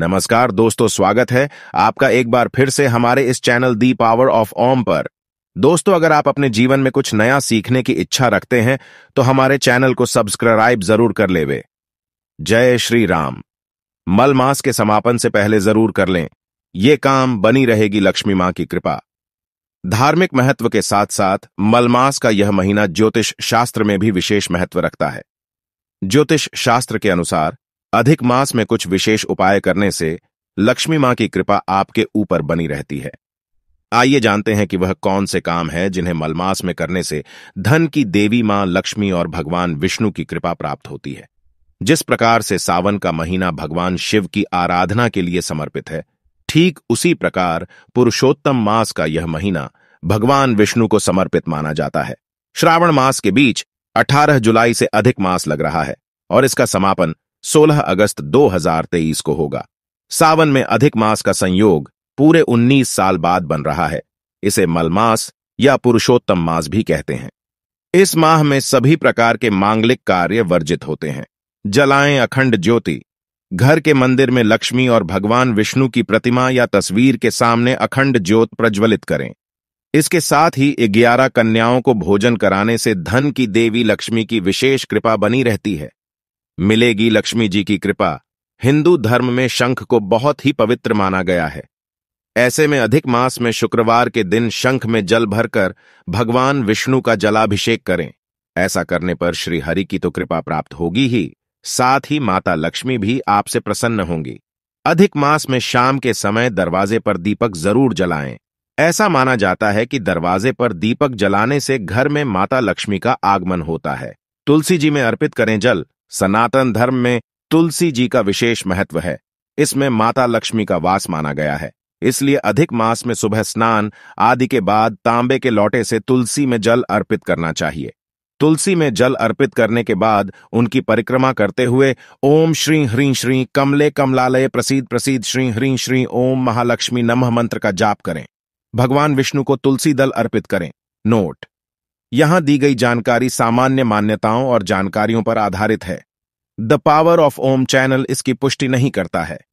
नमस्कार दोस्तों स्वागत है आपका एक बार फिर से हमारे इस channel the power of Om पर दोस्तों अगर आप अपने जीवन में कुछ नया सीखने की इच्छा रखते हैं तो हमारे चैनल को सब्सक्राइब जरूर कर लेवे जय श्री राम मल मास के समापन से पहले जरूर कर लें ये काम बनी रहेगी लक्ष्मी मां की कृपा धार्मिक महत्व के साथ साथ मलमास का यह महीना ज्योतिष शास्त्र में भी विशेष महत्व रखता है ज्योतिष शास्त्र के अनुसार अधिक मास में कुछ विशेष उपाय करने से लक्ष्मी मां की कृपा आपके ऊपर बनी रहती है आइए जानते हैं कि वह कौन से काम है जिन्हें मलमास में करने से धन की देवी मां लक्ष्मी और भगवान विष्णु की कृपा प्राप्त होती है जिस प्रकार से सावन का महीना भगवान शिव की आराधना के लिए समर्पित है ठीक उसी प्रकार पुरुषोत्तम मास का यह महीना भगवान विष्णु को समर्पित माना जाता है श्रावण मास के बीच 18 जुलाई से अधिक मास लग रहा है और इसका समापन 16 अगस्त 2023 को होगा सावन में अधिक मास का संयोग पूरे 19 साल बाद बन रहा है इसे मलमास या पुरुषोत्तम मास भी कहते हैं इस माह में सभी प्रकार के मांगलिक कार्य वर्जित होते हैं जलाएं अखंड ज्योति घर के मंदिर में लक्ष्मी और भगवान विष्णु की प्रतिमा या तस्वीर के सामने अखंड ज्योत प्रज्वलित करें इसके साथ ही ग्यारह कन्याओं को भोजन कराने से धन की देवी लक्ष्मी की विशेष कृपा बनी रहती है मिलेगी लक्ष्मी जी की कृपा हिंदू धर्म में शंख को बहुत ही पवित्र माना गया है ऐसे में अधिक मास में शुक्रवार के दिन शंख में जल भरकर भगवान विष्णु का जलाभिषेक करें ऐसा करने पर श्री हरि की तो कृपा प्राप्त होगी ही साथ ही माता लक्ष्मी भी आपसे प्रसन्न होंगी अधिक मास में शाम के समय दरवाजे पर दीपक जरूर जलाएं ऐसा माना जाता है कि दरवाजे पर दीपक जलाने से घर में माता लक्ष्मी का आगमन होता है तुलसी जी में अर्पित करें जल सनातन धर्म में तुलसी जी का विशेष महत्व है इसमें माता लक्ष्मी का वास माना गया है इसलिए अधिक मास में सुबह स्नान आदि के बाद तांबे के लौटे से तुलसी में जल अर्पित करना चाहिए तुलसी में जल अर्पित करने के बाद उनकी परिक्रमा करते हुए ओम श्री ह्री श्री कमले कमलालय प्रसिद्ध प्रसिद्ध श्री ह्री श्री ओम महालक्ष्मी नमः मंत्र का जाप करें भगवान विष्णु को तुलसी दल अर्पित करें नोट यहां दी गई जानकारी सामान्य मान्यताओं और जानकारियों पर आधारित है the power of Om channel इसकी पुष्टि नहीं करता है